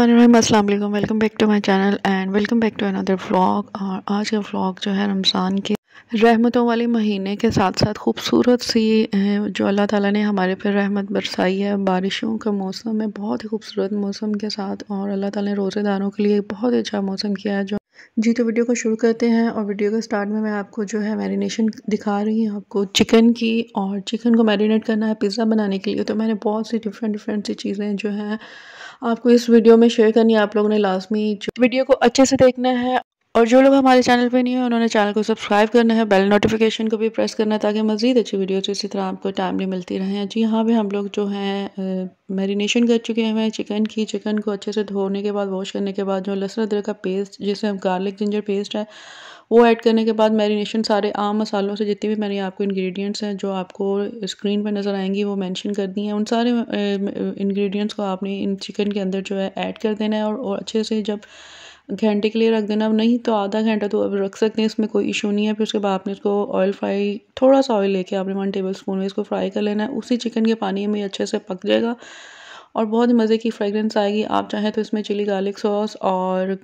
अस्सलाम वालेकुम welcome back to my channel and welcome back to another vlog और आज का व्लॉग जो है रमज़ान के रहमतों वाले महीने के साथ साथ खूबसूरत सी जो अल्लाह ताला ने हमारे पे रहमत बरसाई है बारिशों का मौसम है बहुत ही खूबसूरत मौसम के साथ और अल्लाह ताला ने रोज़ेदारों के लिए बहुत अच्छा मौसम किया है जो जी तो वीडियो को शुरू करते हैं और वीडियो के स्टार्ट में मैं आपको जो है मैरिनेशन दिखा रही हूँ आपको चिकन की और चिकन को मैरिनेट करना है पिज़्ज़ा बनाने के लिए तो मैंने बहुत सी डिफरेंट डिफरेंट सी चीज़ें जो हैं आपको इस वीडियो में शेयर करनी है आप लोगों ने लाजमी वीडियो को अच्छे से देखना है और जो लोग हमारे चैनल पे नहीं है उन्होंने चैनल को सब्सक्राइब करना है बेल नोटिफिकेशन को भी प्रेस करना है ताकि मज़ीद अच्छी वीडियोज इसी तरह आपको टाइमली मिलती रहे जी हाँ भी हम लोग जो हैं मैरिनेशन कर चुके हैं चिकन की चिकन को अच्छे से धोने के बाद वॉश करने के बाद जो लहसुन अदरक का पेस्ट जिसमें हम गार्लिक जिंजर पेस्ट है वो ऐड करने के बाद मैरिनेशन सारे आम मसालों से जितने भी मैंने आपको इंग्रेडिएंट्स हैं जो आपको स्क्रीन पर नज़र आएंगी वो मेंशन कर दी हैं उन सारे इंग्रेडिएंट्स को आपने इन चिकन के अंदर जो है ऐड कर देना है और, और अच्छे से जब घंटे के लिए रख देना अब नहीं तो आधा घंटा तो अब रख सकते हैं इसमें कोई इशू नहीं है फिर उसके बाद आपने इसको ऑयल फ्राई थोड़ा सा ऑयल लेके आपने वन टेबल स्पून में इसको फ्राई कर लेना है उसी चिकन के पानी में अच्छे से पक जाएगा और बहुत ही मज़े की फ्रेगरेंस आएगी आप चाहें तो इसमें चिली गार्लिक सॉस और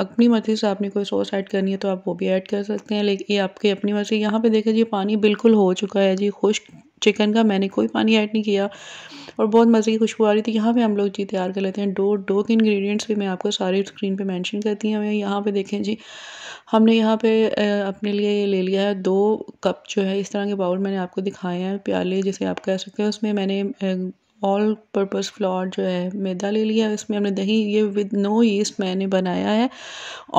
अपनी मर्ज़ी से आपने कोई सॉस ऐड करनी है तो आप वो भी ऐड कर सकते हैं लेकिन ये आपकी अपनी मर्ज़ी यहाँ पे देखें जी पानी बिल्कुल हो चुका है जी खुश चिकन का मैंने कोई पानी ऐड नहीं किया और बहुत मज़े की खुशबू आ रही थी यहाँ पे हम लोग जी तैयार कर लेते हैं डो डो के इंग्रेडिएंट्स भी मैं आपको सारे स्क्रीन पे मेंशन करती हूँ यहाँ पे देखें जी हमने यहाँ पे अपने लिए ये ले लिया है दो कप जो है इस तरह के बाउल मैंने आपको दिखाए हैं प्याले जिसे आप कह सकते हैं उसमें मैंने ऑल पर्पस फ्लोर जो है मैदा ले लिया इसमें हमने दही ये विद नो ईस्ट मैंने बनाया है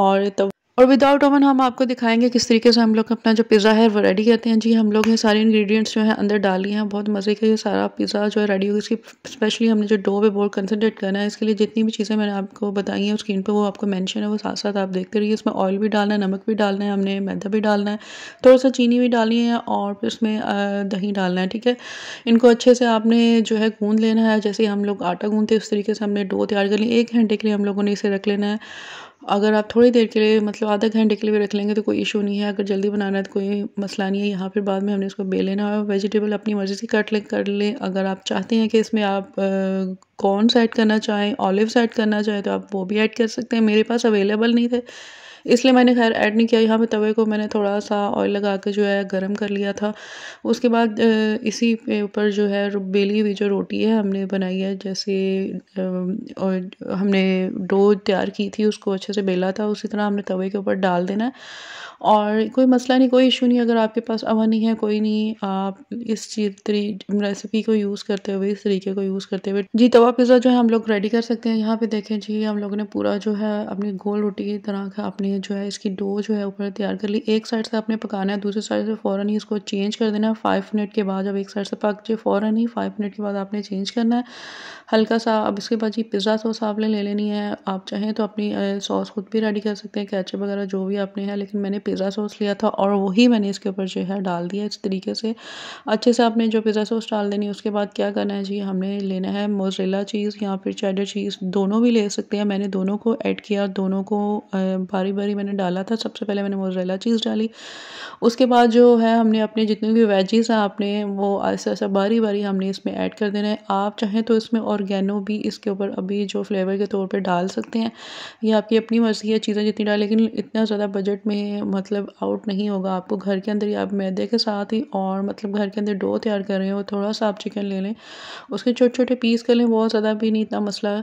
और तब और विदाउट ओवन हम आपको दिखाएंगे किस तरीके से हम लोग अपना जो पिज़्ज़ा है वो रेडी करते हैं जी हम लोग ये सारे इंग्रेडिएंट्स जो है अंदर डाल लिए हैं बहुत मज़े का ये सारा पिज़्ज़ा जो है रेडी होगा इसकी स्पेशली हमने जो डो पे बहुत कंसनट्रेट करना है इसके लिए जितनी भी चीज़ें मैंने आपको बताई हैं स्क्रीन पर वो आपको मैंशन है वो साथ साथ आप देखते रहिए इसमें ऑयल भी डालना है नमक भी डालना है हमने मैदा भी डालना है थोड़ा सा चीनी भी डाली है और फिर उसमें दही डालना है ठीक है इनको अच्छे से आपने जो है गूँध लेना है जैसे हम लोग आटा गूँधते उस तरीके से हमने डो तैयार कर लिया एक घंटे के लिए हम लोगों ने इसे रख लेना है अगर आप थोड़ी देर के लिए मतलब आधा घंटे के लिए भी रख लेंगे तो कोई इशू नहीं है अगर जल्दी बनाना है तो कोई मसला नहीं है यहाँ फिर बाद में हमने इसको बे लेना है वेजिटेबल अपनी मर्ज़ी से कट ले कर लें अगर आप चाहते हैं कि इसमें आप कॉर्नस ऐड करना चाहें ऑलिव्स ऐड करना चाहें तो आप वो भी ऐड कर सकते हैं मेरे पास अवेलेबल नहीं थे इसलिए मैंने खैर ऐड नहीं किया यहाँ पे तवे को मैंने थोड़ा सा ऑयल लगा के जो है गर्म कर लिया था उसके बाद इसी ऊपर जो है बेली हुई जो रोटी है हमने बनाई है जैसे और हमने डो तैयार की थी उसको अच्छे से बेला था उसी तरह हमने तवे के ऊपर डाल देना है और कोई मसला नहीं कोई इशू नहीं अगर आपके पास अवन नहीं है कोई नहीं आप इस चीज रेसिपी को यूज़ करते हुए इस तरीके को यूज़ करते हुए जी तवा पिज़्ज़ा जो है हम लोग रेडी कर सकते हैं यहाँ पे देखें जी हम लोगों ने पूरा जो है अपनी गोल रोटी की तरह का अपने ये जो है इसकी डो जो है ऊपर तैयार कर ली एक साइड से आपने पकाना है दूसरी साइड से फ़ौरन ही इसको चेंज कर देना है फाइव मिनट के बाद अब एक साइड से पक जाए फ़ौरन ही फाइव मिनट के बाद आपने चेंज करना है हल्का सा अब इसके बाद जी पिज़्ज़ा सॉस आपने ले लेनी है आप चाहें तो अपनी सॉस खुद भी रेडी कर सकते हैं कैचअप वगैरह जो भी आपने है लेकिन मैंने पिज़्ज़ा सॉस लिया था और वही मैंने इसके ऊपर जो है डाल दिया इस तरीके से अच्छे से आपने जो पिज़्ज़ा सॉस डाल देनी है उसके बाद क्या करना है जी हमने लेना है मोजरेला चीज़ या फिर चैडर चीज़ दोनों भी ले सकते हैं मैंने दोनों को ऐड किया दोनों को बारी बारी मैंने डाला था सबसे पहले मैंने मोजरेला चीज़ डाली उसके बाद जो है हमने अपने जितने भी वेजीज़ हैं आपने वो ऐसा ऐसा बारी बारी हमने इसमें ऐड कर देना है आप चाहें तो इसमें ऑर्गेनो भी इसके ऊपर अभी जो फ्लेवर के तौर पर डाल सकते हैं या आपकी अपनी मर्ज़ी है चीज़ें जितनी डालें लेकिन इतना ज़्यादा बजट में मतलब आउट नहीं होगा आपको घर के अंदर ही आप मैदे के साथ ही और मतलब घर के अंदर डो तैयार कर रहे हो थोड़ा सा आप चिकन ले लें उसके छोटे छोटे पीस कर लें बहुत ज़्यादा भी नहीं इतना मसला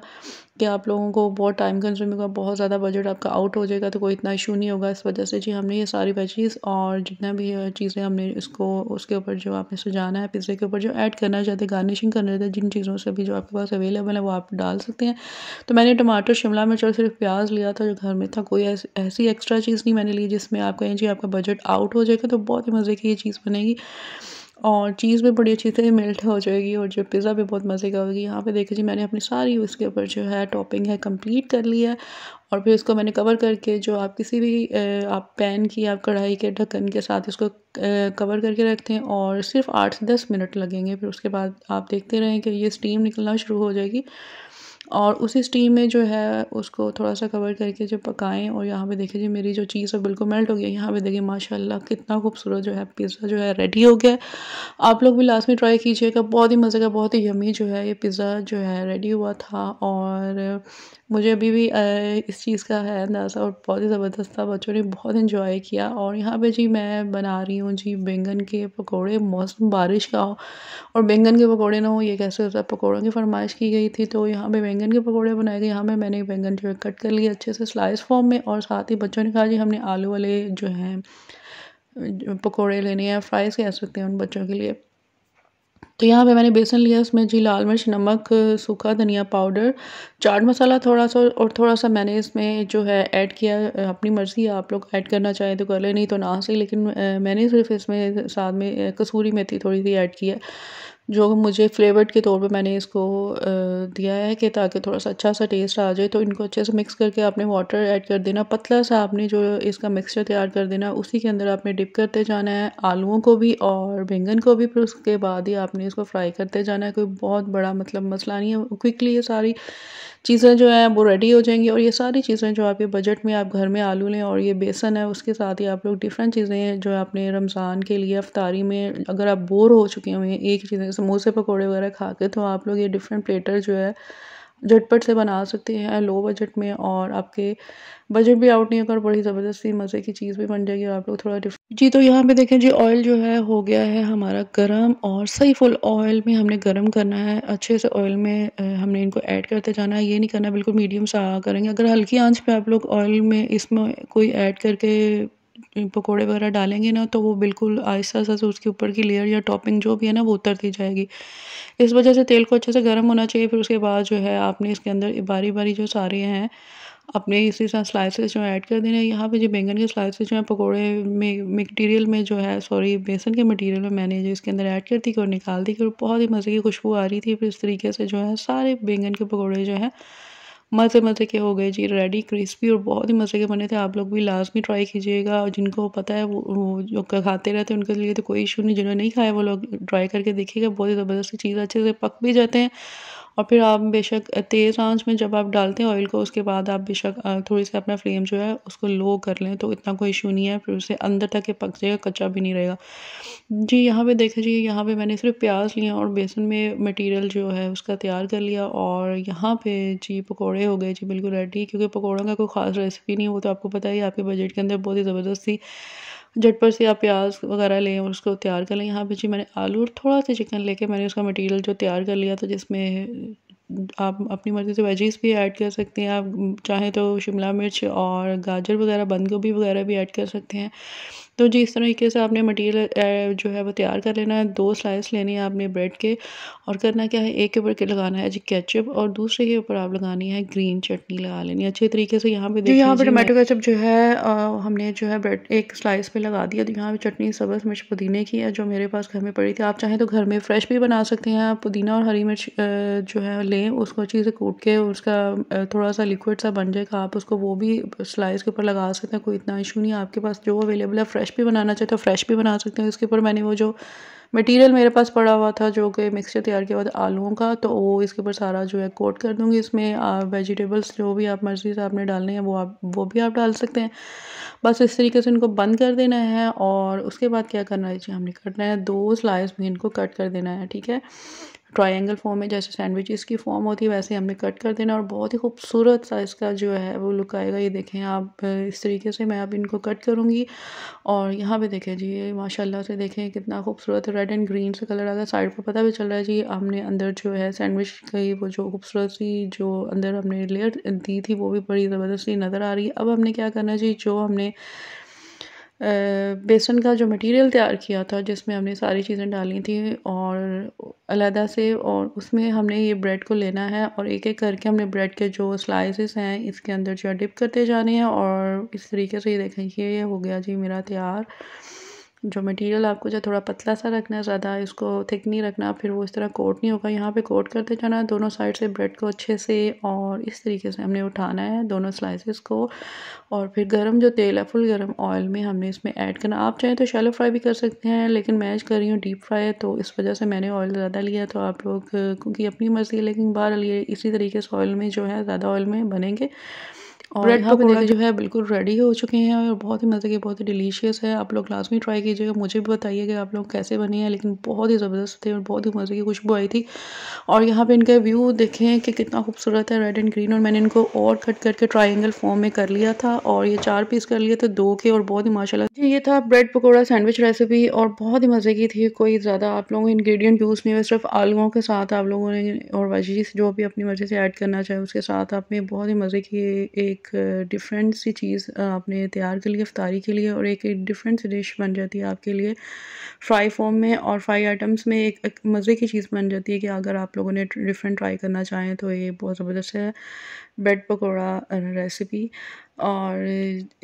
कि आप लोगों को बहुत टाइम कंज्यूमिंग होगा बहुत ज़्यादा बजट आपका आउट हो जाएगा तो कोई इतना इशू नहीं होगा इस वजह से जी हमने ये सारी वेजीज़ और जितना भी चीज़ें हमने इसको उसके ऊपर जो आपने सजाना है पिज्ज़े के ऊपर जो ऐड करना चाहते हैं गार्निशिंग करना चाहते हैं जिन चीज़ों से भी जो आपके पास अवेलेबल है वो आप डाल सकते हैं तो मैंने टमाटर शिमला मिर्च और सिर्फ प्याज लिया था जो घर में था कोई ऐसी एक्स्ट्रा चीज़ नहीं मैंने ली जिसमें आप कहें जी आपका बजट आउट हो जाएगा तो बहुत ही मज़े की ये चीज़ बनेगी और चीज़ भी बड़ी अच्छी से मेल्ट हो जाएगी और जो पिज़्ज़ा भी बहुत मज़े का होगी यहाँ पे देखिए जी मैंने अपनी सारी उसके ऊपर जो है टॉपिंग है कंप्लीट कर लिया है और फिर इसको मैंने कवर करके जो आप किसी भी आप पैन की आप कढ़ाई के ढक्कन के साथ इसको कवर करके रखते हैं और सिर्फ आठ से दस मिनट लगेंगे फिर उसके बाद आप देखते रहें कि ये स्टीम निकलना शुरू हो जाएगी और उसी स्टीम में जो है उसको थोड़ा सा कवर करके जो पकाएं और यहाँ पे देखिए जी मेरी जो चीज़ है बिल्कुल मेल्ट हो गई यहाँ पे देखिए माशाल्लाह कितना खूबसूरत जो है पिज़्ज़ा जो है रेडी हो गया आप लोग भी लास्ट में ट्राई कीजिएगा बहुत ही मज़े का बहुत ही यमी जो है ये पिज़्ज़ा जो है रेडी हुआ था और मुझे अभी भी इस चीज़ का है अंदाज़ा और बहुत ही ज़बरदस्त था बच्चों ने बहुत इन्जॉय किया और यहाँ पर जी मैं बना रही हूँ जी बैंगन के पकौड़े मौसम बारिश का हो और बैंगन के पकौड़े ना हो ये कैसे होता है पकौड़ों की फरमाइश की गई थी तो यहाँ पर बैंगन के पकौड़े बनाए गए यहाँ में मैंने बैंगन जो है कट कर लिया अच्छे से स्लाइस फॉर्म में और साथ ही बच्चों ने कहा जी हमने आलू वाले जो हैं पकौड़े लेने हैं फ्राइज़ कह सकते हैं उन बच्चों के लिए तो यहाँ पे मैंने बेसन लिया उसमें जी लाल मिर्च नमक सूखा धनिया पाउडर चाट मसाला थोड़ा सा और थोड़ा सा मैंने इसमें जो है ऐड किया अपनी मर्ज़ी आप लोग ऐड करना चाहें तो कर ले नहीं तो ना सही लेकिन मैंने सिर्फ इसमें साथ में कसूरी मेथी थोड़ी सी ऐड की है जो मुझे फ्लेवर्ड के तौर पे मैंने इसको दिया है कि ताकि थोड़ा सा अच्छा सा टेस्ट आ जाए तो इनको अच्छे से मिक्स करके आपने वाटर ऐड कर देना पतला सा आपने जो इसका मिक्सचर तैयार कर देना उसी के अंदर आपने डिप करते जाना है आलूओं को भी और बैंगन को भी फिर उसके बाद ही आपने इसको फ्राई करते जाना है कोई बहुत बड़ा मतलब मसला नहीं है क्विकली ये सारी चीज़ें जो हैं वो रेडी हो जाएंगी और ये सारी चीज़ें जो आपके बजट में आप घर में आलू लें और ये बेसन है उसके साथ ही आप लोग डिफरेंट चीज़ें जो आपने रमज़ान के लिए अफ्तारी में अगर आप बोर हो चुके हुए हैं एक चीज़ें समोसे पकौड़े वगैरह खा के तो आप लोग ये डिफरेंट प्लेटर जो है झटपट से बना सकते हैं लो बजट में और आपके बजट भी आउट नहीं होगा और बड़ी ज़बरदस्ती मज़े की चीज़ भी बन जाएगी और आप लोग थोड़ा डिफरेंट जी तो यहाँ पे देखें जी ऑयल जो है हो गया है हमारा गरम और सही फुल ऑयल में हमने गरम करना है अच्छे से ऑयल में हमने इनको ऐड करते जाना है ये नहीं करना बिल्कुल मीडियम सा करेंगे अगर हल्की आँच पर आप लोग ऑयल में इसमें कोई ऐड करके पकोड़े वगैरह डालेंगे ना तो वो बिल्कुल आहिस्ता आहिस्ता से उसके ऊपर की लेयर या टॉपिंग जो भी है ना वो उतरती जाएगी इस वजह से तेल को अच्छे से गर्म होना चाहिए फिर उसके बाद जो है आपने इसके अंदर बारी बारी जो सारे हैं अपने इसी तरह स्लाइसेस जो ऐड कर देने यहाँ पे जो बैंगन के स्लाइसेस जो हैं पकोड़े में मटेरियल में जो है सॉरी बेसन के मटेरियल में मैंने जो इसके अंदर ऐड कर दी और निकाल दी और बहुत ही मज़े की खुशबू आ रही थी फिर इस तरीके से जो है सारे बैंगन के पकोड़े जो है मज़े मज़े के हो गए जी रेडी क्रिस्पी और बहुत ही मज़े के बने थे आप लोग भी लाजमी ट्राई कीजिएगा और जिनको पता है वो, जो खाते रहते हैं उनके लिए तो कोई इशू नहीं जिन्होंने नहीं खाया वो लोग ट्राई करके देखिएगा बहुत ही ज़बरदस्त चीज़ अच्छे से पक भी जाते हैं और फिर आप बेशक तेज़ आंच में जब आप डालते हैं ऑयल को उसके बाद आप बेशक थोड़ी सी अपना फ्लेम जो है उसको लो कर लें तो इतना कोई इशू नहीं है फिर उसे अंदर तक ये पक जाएगा कच्चा भी नहीं रहेगा जी यहाँ पे देखा जी यहाँ पे मैंने सिर्फ प्याज लिया और बेसन में मटेरियल जो है उसका तैयार कर लिया और यहाँ पे जी पकौड़े हो गए जी बिल्कुल रेडी क्योंकि पकौड़ों का कोई ख़ास रेसिपी नहीं हो तो आपको पता ही आपके बजट के अंदर बहुत ही ज़बरदस्त थी झटपट से आप प्याज वगैरह लें और उसको तैयार कर लें यहाँ पे जी मैंने आलू और थोड़ा सा चिकन लेके मैंने उसका मटेरियल जो तैयार कर लिया था जिसमें आप अपनी मर्ज़ी से वेजीज भी ऐड कर सकते हैं आप चाहें तो शिमला मिर्च और गाजर वगैरह बंद गोभी वगैरह भी ऐड कर सकते हैं तो जी इस तरीके से आपने मटेरियल जो है वो तैयार कर लेना है दो स्लाइस लेनी है आपने ब्रेड के और करना क्या है एक के ऊपर के लगाना है जी केचप और दूसरे के ऊपर आप लगानी है ग्रीन चटनी लगा लेनी है अच्छे तरीके से यहाँ पे देखिए यहाँ पे टोमेटो केचप जो है हमने जो है ब्रेड एक स्लाइस पर लगा दिया तो यहाँ पर चटनी सब्ज मिर्च पुदीने की है जो मेरे पास घर में पड़ी थी आप चाहें तो घर में फ्रेश भी बना सकते हैं आप पुदीना और हरी मिर्च जो है लें उसको अच्छे से कूट के उसका थोड़ा सा लिक्विड सा बन जाएगा आप उसको वो भी स्लाइस के ऊपर लगा सकते हैं कोई इतना इशू नहीं आपके पास जो अवेलेबल है फ्रेश फ्रेश भी बनाना चाहे तो फ्रेश भी बना सकते हैं इसके ऊपर मैंने वो जो मटेरियल मेरे पास पड़ा हुआ था जो कि मिक्सचर तैयार किया हुआ था आलूओं का तो वो इसके ऊपर सारा जो है कोट कर दूँगी इसमें वेजिटेबल्स जो भी आप मर्ज़ी से आपने डालने हैं वो आप वो भी आप डाल सकते हैं बस इस तरीके से इनको बंद कर देना है और उसके बाद क्या करना है जी हमने करना है दो स्लाइस में इनको कट कर देना है ठीक है ट्रायंगल फॉर्म में जैसे सैंडविचेस की फॉर्म होती है वैसे हमने कट कर देना और बहुत ही खूबसूरत सा इसका जो है वो लुक आएगा ये देखें आप इस तरीके से मैं अब इनको कट करूँगी और यहाँ पे देखें जी ये माशाल्लाह से देखें कितना खूबसूरत रेड एंड ग्रीन से कलर आ गया साइड पर पता भी चल रहा है जी हमने अंदर जो है सैंडविच की वो जो खूबसूरत सी जो अंदर हमने लेयर दी थी वो भी बड़ी ज़बरदस्ती नज़र आ रही है अब हमने क्या करना जी जो हमने बेसन का जो मटेरियल तैयार किया था जिसमें हमने सारी चीज़ें डाली थी और अलहदा से और उसमें हमने ये ब्रेड को लेना है और एक एक करके हमने ब्रेड के जो स्लाइसेस हैं इसके अंदर जो डिप करते जाने हैं और इस तरीके से ये देखें ये हो गया जी मेरा तैयार जो मटेरियल आपको जो थोड़ा पतला सा रखना है ज़्यादा इसको थिक नहीं रखना फिर वो इस तरह कोट नहीं होगा यहाँ पे कोट करते जाना दोनों साइड से ब्रेड को अच्छे से और इस तरीके से हमने उठाना है दोनों स्लाइसेस को और फिर गरम जो तेल है फुल गरम ऑयल में हमने इसमें ऐड करना आप चाहें तो शैलो फ्राई भी कर सकते हैं लेकिन मैं कर रही हूँ डीप फ्राई तो इस वजह से मैंने ऑयल ज़्यादा लिया तो आप लोग क्योंकि अपनी मर्ज़ी लेकिन बाहर लिए इसी तरीके से ऑयल में जो है ज़्यादा ऑयल में बनेंगे और यहाँ पकौड़े तो जो है बिल्कुल रेडी हो चुके हैं और बहुत ही मज़े के बहुत ही डिलीशियस है आप लोग क्लास में ट्राई कीजिएगा मुझे भी बताइए कि आप लोग कैसे बने हैं लेकिन बहुत ही ज़बरदस्त थे और बहुत ही मज़े की खुशबू आई थी और यहाँ पे इनका व्यू देखें कि कितना खूबसूरत है रेड एंड ग्रीन और मैंने इनको और कट करके ट्राइंगल फॉर्म में कर लिया था और ये चार पीस कर लिए थे दो के और बहुत ही माशा ये था ब्रेड पकौड़ा सैंडविच रेसिपी और बहुत ही मज़े की थी कोई ज़्यादा आप लोगों को इन्ग्रीडियंट यूज़ नहीं हुए सिर्फ आलुओं के साथ आप लोगों ने और वजीज जो भी अपनी मर्ज़ी से ऐड करना चाहे उसके साथ आपने बहुत ही मज़े की एक डिफरेंट सी चीज़ आपने तैयार कर लिए अफ्तारी के लिए और एक डिफरेंट सी डिश बन जाती है आपके लिए फ्राई फॉर्म में और फ्राई आइटम्स में एक, एक मज़े की चीज़ बन जाती है कि अगर आप लोगों ने डिफरेंट ट्राई करना चाहें तो ये बहुत ज़बरदस्त है ब्रेड पकौड़ा रेसिपी और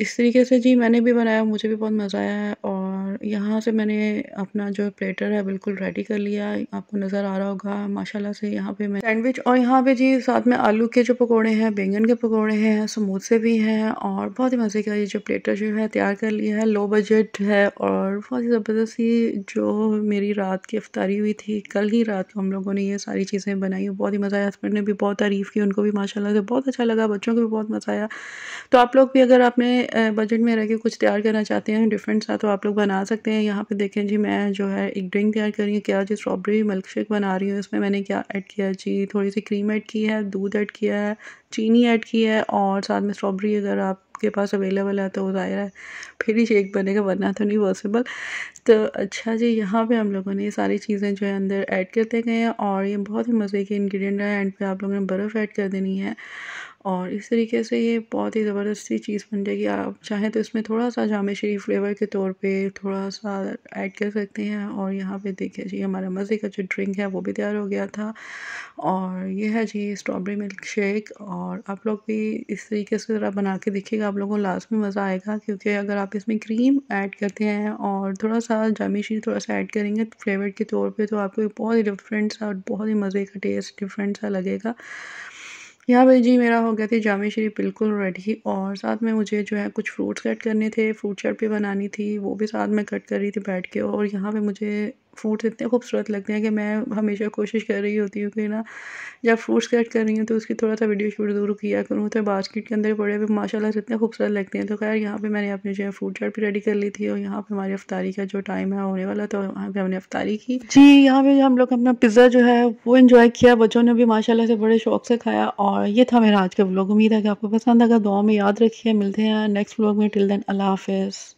इस तरीके से जी मैंने भी बनाया मुझे भी बहुत मज़ा आया है और यहाँ से मैंने अपना जो प्लेटर है बिल्कुल रेडी कर लिया आपको नज़र आ रहा होगा माशाल्लाह से यहाँ पे मैं सैंडविच और यहाँ पे जी साथ में आलू के जो पकोड़े हैं बैंगन के पकोड़े हैं समोसे भी हैं और बहुत ही मज़े का ये जो प्लेटर जो है तैयार कर लिया है लो बजट है और बहुत ही ज़बरदस्त ही जो मेरी रात की अफ्तारी हुई थी कल ही रात को हम लोगों ने ये सारी चीज़ें बनाई बहुत ही मज़ा आया हस्बैंड ने भी बहुत तारीफ़ की उनको भी माशाला से बहुत अच्छा लगा बच्चों को भी बहुत मज़ा आया तो आप लोग भी अगर आपने बजट में रह के कुछ तैयार करना चाहते हैं डिफरेंट सा तो आप लोग बना सकते हैं यहाँ पे देखें जी मैं जो है एक ड्रिंक तैयार कर रही हूँ क्या जी स्ट्रॉबेरी मिल्क शेक बना रही हूँ इसमें मैंने क्या ऐड किया जी थोड़ी सी क्रीम ऐड की है दूध ऐड किया है चीनी ऐड की है और साथ में स्ट्रॉबेरी अगर आप आपके पास अवेलेबल है तो ज़ाहिर है फिर ही शेक बनेगा वरना तो नहीं पॉसिबल तो अच्छा जी यहाँ पे हम लोगों ने ये सारी चीज़ें जो है अंदर ऐड करते गए हैं और ये बहुत ही मज़े के इंग्रेडिएंट हैं एंड पे आप लोगों ने बर्फ़ ऐड कर देनी है और इस तरीके से ये बहुत ही ज़बरदस्त सी चीज़ बन जाएगी आप चाहें तो इसमें थोड़ा सा जाम शरीफ फ्लेवर के तौर पे थोड़ा सा ऐड कर सकते हैं और यहाँ पे देखिए जी हमारा मज़े का जो ड्रिंक है वो भी तैयार हो गया था और ये है जी स्ट्रॉबेरी मिल्क शेक और आप लोग भी इस तरीके से ज़रा बना के देखिएगा आप लोगों को लास्ट में मज़ा आएगा क्योंकि अगर आप इसमें क्रीम ऐड करते हैं और थोड़ा सा जाम शरीफ थोड़ा सा ऐड करेंगे फ्लेवर के तौर पर तो आपको बहुत ही डिफरेंट सा बहुत ही मज़े का टेस्ट डिफरेंट सा लगेगा यहाँ पे जी मेरा हो गया था जामे शरीफ बिल्कुल रेडी और साथ में मुझे जो है कुछ फ्रूट्स कट करने थे फ्रूट चाट भी बनानी थी वो भी साथ में कट कर रही थी बैठ के और यहाँ पे मुझे फ्रूट्स इतने खूबसूरत लगते हैं कि मैं हमेशा कोशिश कर रही होती हूँ कि ना जब फ्रूट्स कट कर रही हूँ तो उसकी थोड़ा सा वीडियो शूट ज़रूर किया करूँ तो बास्केट के अंदर पड़े हुए माशाला से इतने खूबसूरत लगते हैं तो खैर यहाँ पे मैंने अपने जो है फ्रूट चाट भी रेडी कर ली थी और यहाँ पर हमारी अफ्तारी का जो टाइम है होने वाला तो वहाँ पर हमने अफ्तारी की जी यहाँ पर हम लोग अपना पिज़्ज़ा जो है वो इन्जॉय किया बच्चों ने भी माशाला से बड़े शौक से खाया और ये था मेरा आज का ब्लॉग उम्मीद है कि आपको पसंद आगा दुआ में याद रखिए मिलते हैं नेक्स्ट ब्लॉग में टिल देन अल्लाह हाफिज़